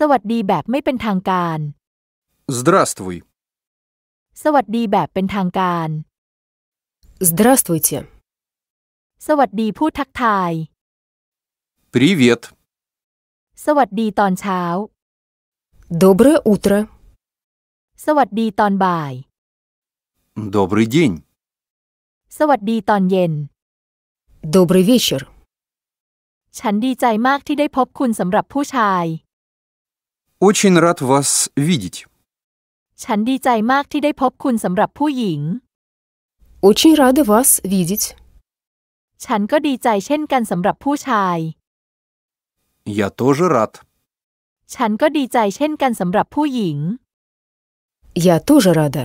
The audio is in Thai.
สวัสดีแบบไม่เป็นทางการ Здравствуй สวัสดีแบบเป็นทางการ Здравствуйте สวัสดีผู้ทักทาย Привет สวัสดีตอนเช้า Доброе утро สวัสดีตอนบ่าย Добрый день สวัสดีตอนเย็น Добрый вечер ฉันดีใจมากที่ได้พบคุณสำหรับผู้ชาย Очень рад вас видеть. ฉันดีใจมากที่ได้พบคุณสำหรับผู้หญิง Очень рада вас видеть. ฉันก็ดีใจเช่นกันสำหรับผู้ชาย Я тоже рад. ฉันก็ดีใจเช่นกันสำหรับผู้หญิง Я тоже рада.